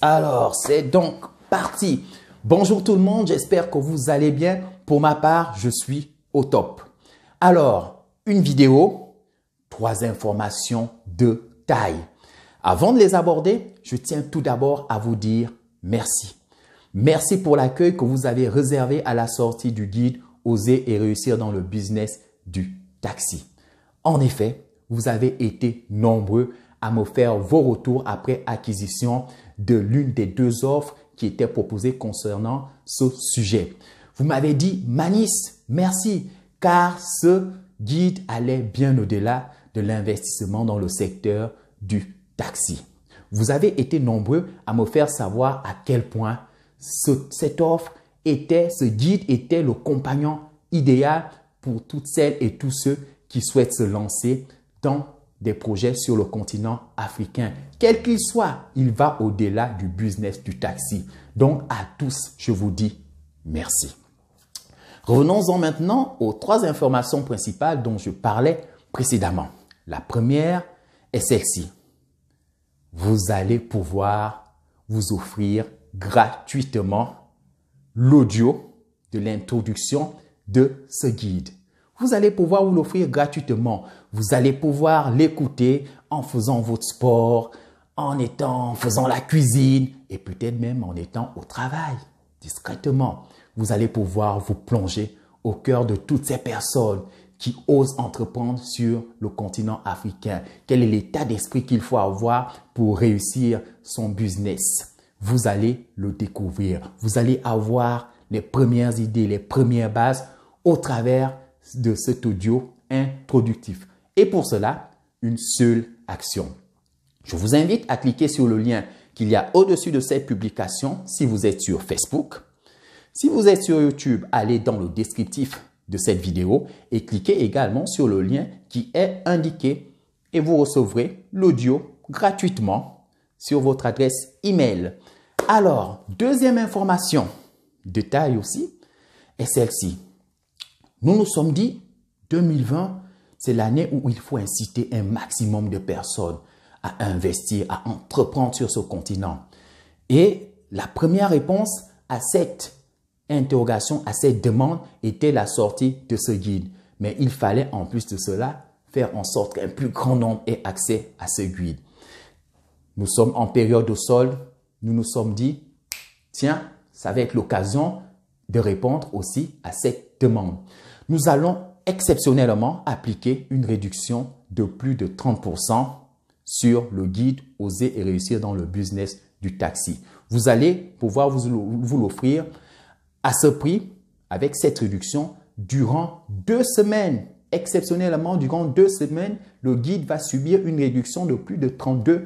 alors c'est donc parti. Bonjour tout le monde, j'espère que vous allez bien. Pour ma part, je suis au top. Alors, une vidéo, trois informations de taille. Avant de les aborder, je tiens tout d'abord à vous dire merci. Merci pour l'accueil que vous avez réservé à la sortie du guide Oser et réussir dans le business du taxi. En effet, vous avez été nombreux à me faire vos retours après acquisition de l'une des deux offres qui étaient proposées concernant ce sujet. Vous m'avez dit, Manis, merci, car ce guide allait bien au-delà de l'investissement dans le secteur du taxi. Vous avez été nombreux à me faire savoir à quel point cette offre était, ce guide était le compagnon idéal pour toutes celles et tous ceux qui souhaitent se lancer dans des projets sur le continent africain. Quel qu'il soit, il va au-delà du business du taxi. Donc à tous, je vous dis merci. Revenons-en maintenant aux trois informations principales dont je parlais précédemment. La première est celle-ci. Vous allez pouvoir vous offrir gratuitement l'audio de l'introduction de ce guide vous allez pouvoir vous l'offrir gratuitement. Vous allez pouvoir l'écouter en faisant votre sport, en étant, en faisant la cuisine et peut-être même en étant au travail, discrètement. Vous allez pouvoir vous plonger au cœur de toutes ces personnes qui osent entreprendre sur le continent africain. Quel est l'état d'esprit qu'il faut avoir pour réussir son business Vous allez le découvrir. Vous allez avoir les premières idées, les premières bases au travers de cet audio introductif. Et pour cela, une seule action. Je vous invite à cliquer sur le lien qu'il y a au-dessus de cette publication si vous êtes sur Facebook. Si vous êtes sur YouTube, allez dans le descriptif de cette vidéo et cliquez également sur le lien qui est indiqué et vous recevrez l'audio gratuitement sur votre adresse email. Alors, deuxième information, détail aussi, est celle-ci. Nous nous sommes dit, 2020, c'est l'année où il faut inciter un maximum de personnes à investir, à entreprendre sur ce continent. Et la première réponse à cette interrogation, à cette demande, était la sortie de ce guide. Mais il fallait en plus de cela faire en sorte qu'un plus grand nombre ait accès à ce guide. Nous sommes en période de solde, nous nous sommes dit, tiens, ça va être l'occasion de répondre aussi à cette demande. Nous allons exceptionnellement appliquer une réduction de plus de 30% sur le guide Oser et réussir dans le business du taxi. Vous allez pouvoir vous, l'offrir à ce prix avec cette réduction durant deux semaines. Exceptionnellement, durant deux semaines, le guide va subir une réduction de plus de 32%.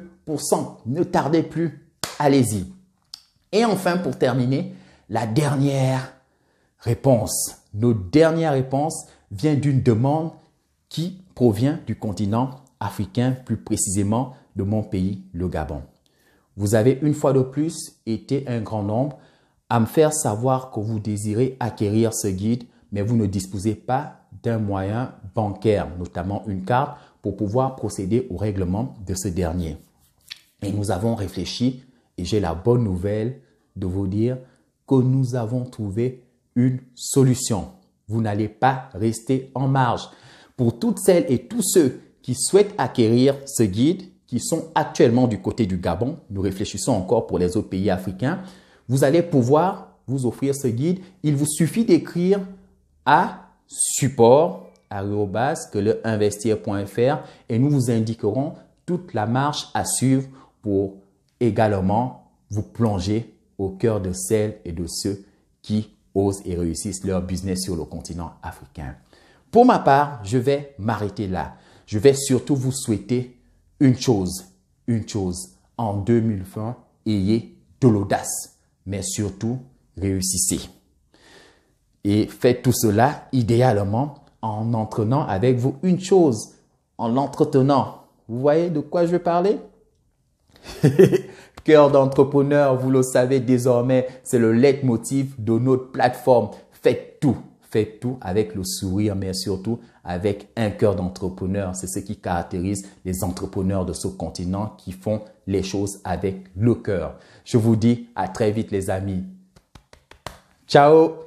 Ne tardez plus, allez-y. Et enfin, pour terminer, la dernière Réponse, Nos dernières réponse vient d'une demande qui provient du continent africain, plus précisément de mon pays, le Gabon. Vous avez une fois de plus été un grand nombre à me faire savoir que vous désirez acquérir ce guide, mais vous ne disposez pas d'un moyen bancaire, notamment une carte, pour pouvoir procéder au règlement de ce dernier. Et nous avons réfléchi, et j'ai la bonne nouvelle de vous dire que nous avons trouvé une solution. Vous n'allez pas rester en marge. Pour toutes celles et tous ceux qui souhaitent acquérir ce guide, qui sont actuellement du côté du Gabon, nous réfléchissons encore pour les autres pays africains, vous allez pouvoir vous offrir ce guide. Il vous suffit d'écrire à support que le investir.fr et nous vous indiquerons toute la marche à suivre pour également vous plonger au cœur de celles et de ceux qui et réussissent leur business sur le continent africain. Pour ma part, je vais m'arrêter là. Je vais surtout vous souhaiter une chose, une chose. En 2020, ayez de l'audace, mais surtout réussissez. Et faites tout cela idéalement en entraînant avec vous une chose, en l'entretenant. Vous voyez de quoi je veux parler Cœur d'entrepreneur, vous le savez désormais, c'est le leitmotiv de notre plateforme. Faites tout, faites tout avec le sourire, mais surtout avec un cœur d'entrepreneur. C'est ce qui caractérise les entrepreneurs de ce continent qui font les choses avec le cœur. Je vous dis à très vite les amis. Ciao